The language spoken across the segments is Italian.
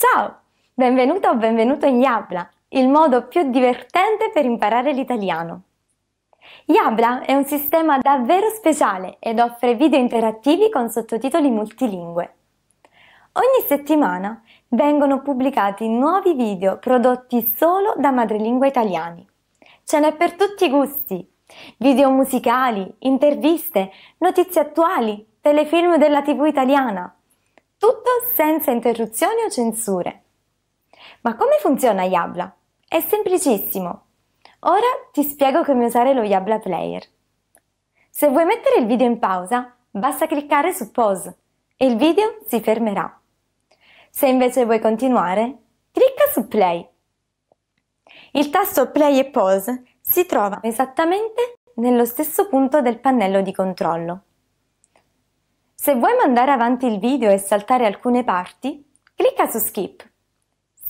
Ciao! Benvenuto o benvenuto in Yabla, il modo più divertente per imparare l'italiano. Yabla è un sistema davvero speciale ed offre video interattivi con sottotitoli multilingue. Ogni settimana vengono pubblicati nuovi video prodotti solo da madrelingua italiani. Ce n'è per tutti i gusti! Video musicali, interviste, notizie attuali, telefilm della TV italiana, tutto senza interruzioni o censure. Ma come funziona Yabla? È semplicissimo. Ora ti spiego come usare lo Yabla Player. Se vuoi mettere il video in pausa, basta cliccare su Pause e il video si fermerà. Se invece vuoi continuare, clicca su Play. Il tasto Play e Pause si trova esattamente nello stesso punto del pannello di controllo. Se vuoi mandare avanti il video e saltare alcune parti, clicca su Skip.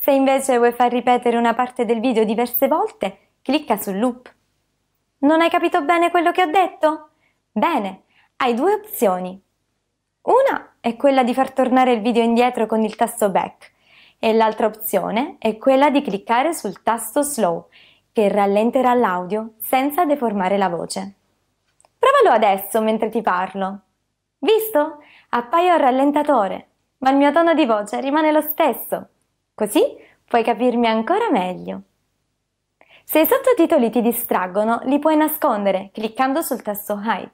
Se invece vuoi far ripetere una parte del video diverse volte, clicca su Loop. Non hai capito bene quello che ho detto? Bene, hai due opzioni. Una è quella di far tornare il video indietro con il tasto Back e l'altra opzione è quella di cliccare sul tasto Slow, che rallenterà l'audio senza deformare la voce. Provalo adesso mentre ti parlo. Visto? Appaio al rallentatore, ma il mio tono di voce rimane lo stesso. Così puoi capirmi ancora meglio. Se i sottotitoli ti distraggono, li puoi nascondere cliccando sul tasto Hide.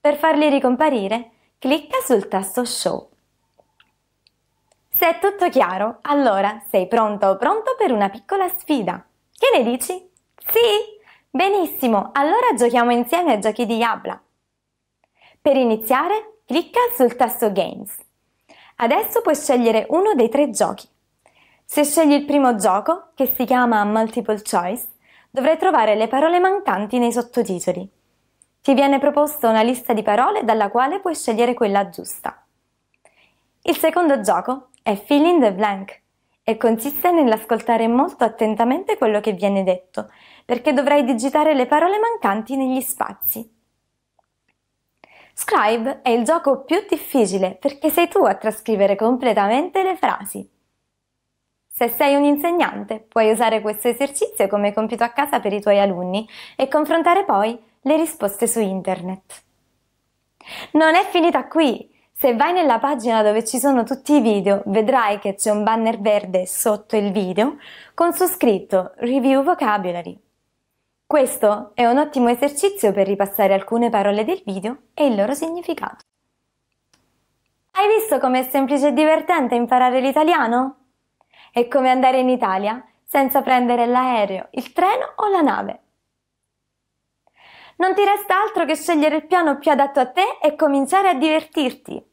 Per farli ricomparire, clicca sul tasto Show. Se è tutto chiaro, allora sei pronto o pronto per una piccola sfida. Che ne dici? Sì? Benissimo, allora giochiamo insieme ai giochi di Yabla. Per iniziare, clicca sul tasto Games. Adesso puoi scegliere uno dei tre giochi. Se scegli il primo gioco, che si chiama Multiple Choice, dovrai trovare le parole mancanti nei sottotitoli. Ti viene proposta una lista di parole dalla quale puoi scegliere quella giusta. Il secondo gioco è Fill in the Blank e consiste nell'ascoltare molto attentamente quello che viene detto, perché dovrai digitare le parole mancanti negli spazi. Scribe è il gioco più difficile perché sei tu a trascrivere completamente le frasi. Se sei un insegnante, puoi usare questo esercizio come compito a casa per i tuoi alunni e confrontare poi le risposte su internet. Non è finita qui! Se vai nella pagina dove ci sono tutti i video, vedrai che c'è un banner verde sotto il video con su scritto Review Vocabulary. Questo è un ottimo esercizio per ripassare alcune parole del video e il loro significato. Hai visto com'è semplice e divertente imparare l'italiano? È come andare in Italia senza prendere l'aereo, il treno o la nave. Non ti resta altro che scegliere il piano più adatto a te e cominciare a divertirti.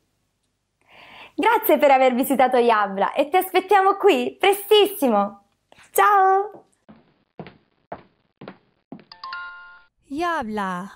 Grazie per aver visitato Yabla e ti aspettiamo qui prestissimo! Ciao! Diabla.